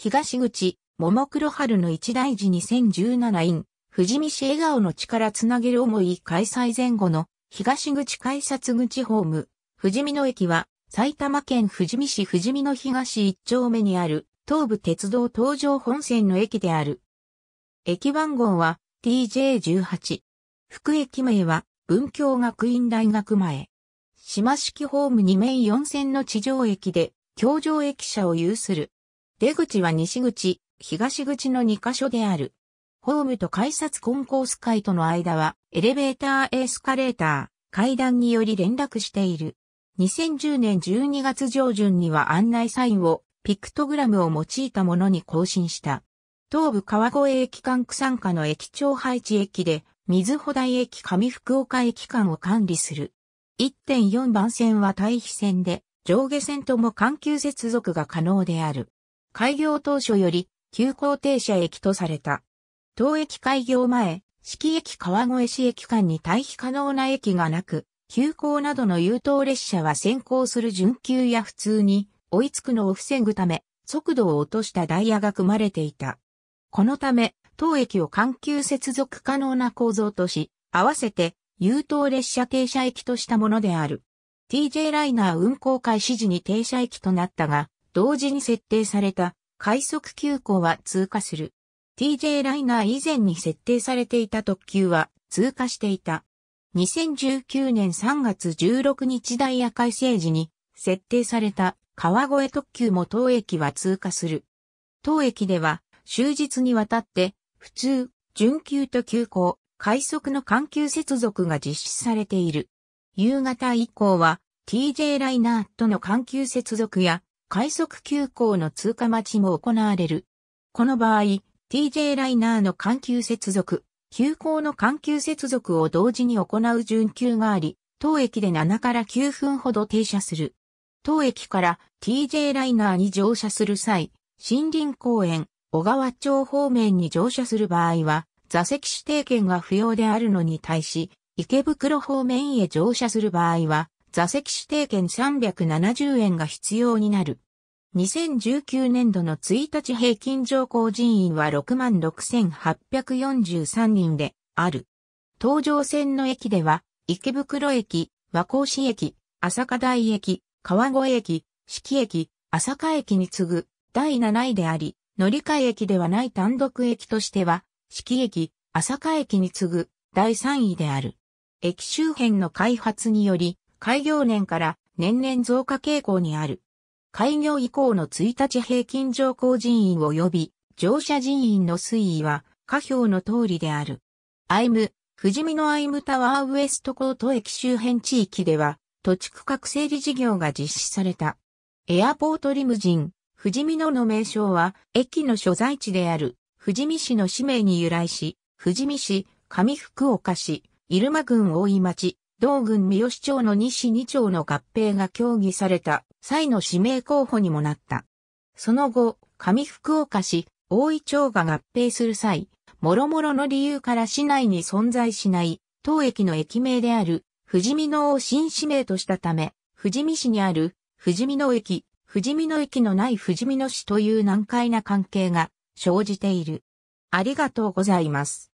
東口、桃黒春の一大事2017イン。富士見市笑顔の力つなげる思い開催前後の東口改札口ホーム、富士見野駅は埼玉県富士見市富士見野東一丁目にある東武鉄道東上本線の駅である。駅番号は TJ18。副駅名は文京学院大学前。島式ホーム2面4線の地上駅で、京上駅舎を有する。出口は西口、東口の2カ所である。ホームと改札コンコース階との間は、エレベーターエスカレーター、階段により連絡している。2010年12月上旬には案内サインを、ピクトグラムを用いたものに更新した。東武川越駅間区参加の駅長配置駅で、水穂台駅上福岡駅間を管理する。1.4番線は対比線で、上下線とも緩急接続が可能である。開業当初より、急行停車駅とされた。当駅開業前、四季駅川越市駅間に退避可能な駅がなく、急行などの優等列車は先行する準急や普通に追いつくのを防ぐため、速度を落としたダイヤが組まれていた。このため、当駅を緩急接続可能な構造とし、合わせて優等列車停車駅としたものである。TJ ライナー運行開始時に停車駅となったが、同時に設定された快速急行は通過する。TJ ライナー以前に設定されていた特急は通過していた。2019年3月16日ダイヤ改正時に設定された川越特急も当駅は通過する。当駅では終日にわたって普通、準急と急行、快速の緩急接続が実施されている。夕方以降は TJ ライナーとの緩急接続や快速急行の通過待ちも行われる。この場合、TJ ライナーの緩急接続、急行の緩急接続を同時に行う準急があり、当駅で7から9分ほど停車する。当駅から TJ ライナーに乗車する際、森林公園、小川町方面に乗車する場合は、座席指定券が不要であるのに対し、池袋方面へ乗車する場合は、座席指定券370円が必要になる。2019年度の1日平均乗降人員は66,843人である。東上線の駅では、池袋駅、和光市駅、朝霞台駅、川越駅、四季駅、朝霞駅に次ぐ第7位であり、乗り換え駅ではない単独駅としては、四季駅、朝霞駅に次ぐ第3位である。駅周辺の開発により、開業年から年々増加傾向にある。開業以降の1日平均乗降人員及び乗車人員の推移は下表の通りである。アイム、富士見のアイムタワーウエストコート駅周辺地域では土地区画整理事業が実施された。エアポートリムジン、富士見野の名称は駅の所在地である富士見市の氏名に由来し、富士見市、上福岡市、入間郡大井町、同郡三好町の西二町の合併が協議された際の指名候補にもなった。その後、上福岡市、大井町が合併する際、諸々の理由から市内に存在しない当駅の駅名である、富士見野を新指名としたため、富士見市にある、富士見野駅、富士見野駅のない富士見野市という難解な関係が生じている。ありがとうございます。